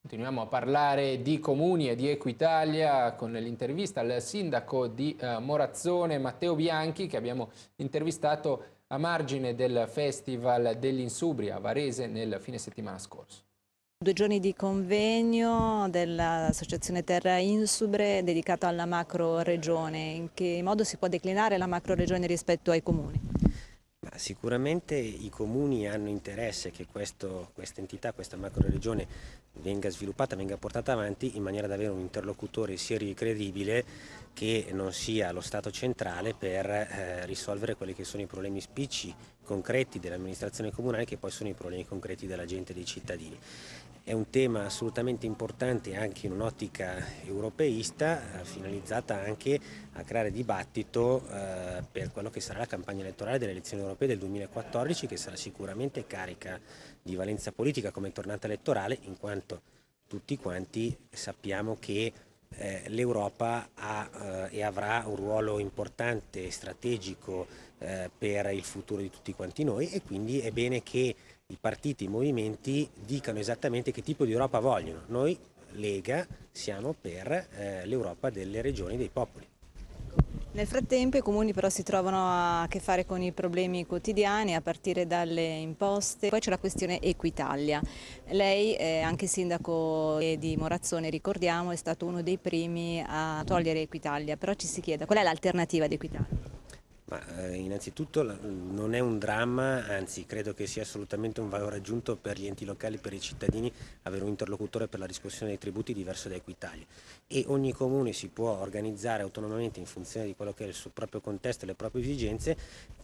Continuiamo a parlare di comuni e di Equitalia con l'intervista al sindaco di eh, Morazzone Matteo Bianchi che abbiamo intervistato a margine del Festival dell'Insubria a Varese nel fine settimana scorso. Due giorni di convegno dell'Associazione Terra Insubre dedicato alla macro regione, in che modo si può declinare la macro regione rispetto ai comuni? Sicuramente i comuni hanno interesse che questo, questa entità, questa macro regione venga sviluppata, venga portata avanti in maniera da avere un interlocutore serio e credibile che non sia lo Stato centrale per eh, risolvere quelli che sono i problemi spicci concreti dell'amministrazione comunale che poi sono i problemi concreti della gente dei cittadini. È un tema assolutamente importante anche in un'ottica europeista, eh, finalizzata anche a creare dibattito eh, per quello che sarà la campagna elettorale delle elezioni europee del 2014, che sarà sicuramente carica di valenza politica come tornata elettorale, in quanto tutti quanti sappiamo che eh, l'Europa ha eh, e avrà un ruolo importante e strategico eh, per il futuro di tutti quanti noi e quindi è bene che i partiti, i movimenti dicano esattamente che tipo di Europa vogliono. Noi Lega siamo per eh, l'Europa delle regioni dei popoli. Nel frattempo i comuni però si trovano a che fare con i problemi quotidiani a partire dalle imposte, poi c'è la questione Equitalia. Lei, anche sindaco di Morazzone, ricordiamo, è stato uno dei primi a togliere Equitalia, però ci si chiede qual è l'alternativa di Equitalia? Ma eh, innanzitutto non è un dramma, anzi credo che sia assolutamente un valore aggiunto per gli enti locali, per i cittadini, avere un interlocutore per la riscossione dei tributi diverso da Equitalia. E ogni comune si può organizzare autonomamente in funzione di quello che è il suo proprio contesto e le proprie esigenze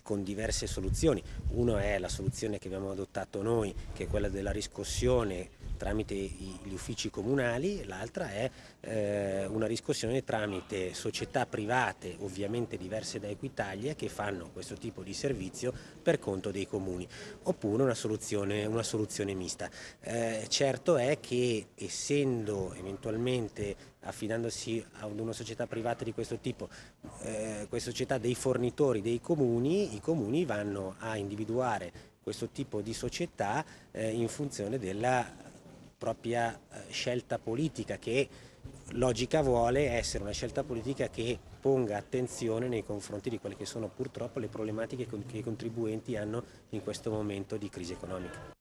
con diverse soluzioni. Una è la soluzione che abbiamo adottato noi, che è quella della riscossione tramite gli uffici comunali, l'altra è eh, una riscossione tramite società private, ovviamente diverse da Equitalia, che fanno questo tipo di servizio per conto dei comuni, oppure una soluzione, una soluzione mista. Eh, certo è che essendo eventualmente affidandosi ad una società privata di questo tipo, eh, queste società dei fornitori dei comuni, i comuni vanno a individuare questo tipo di società eh, in funzione della propria eh, scelta politica che logica vuole essere una scelta politica che ponga attenzione nei confronti di quelle che sono purtroppo le problematiche che i contribuenti hanno in questo momento di crisi economica.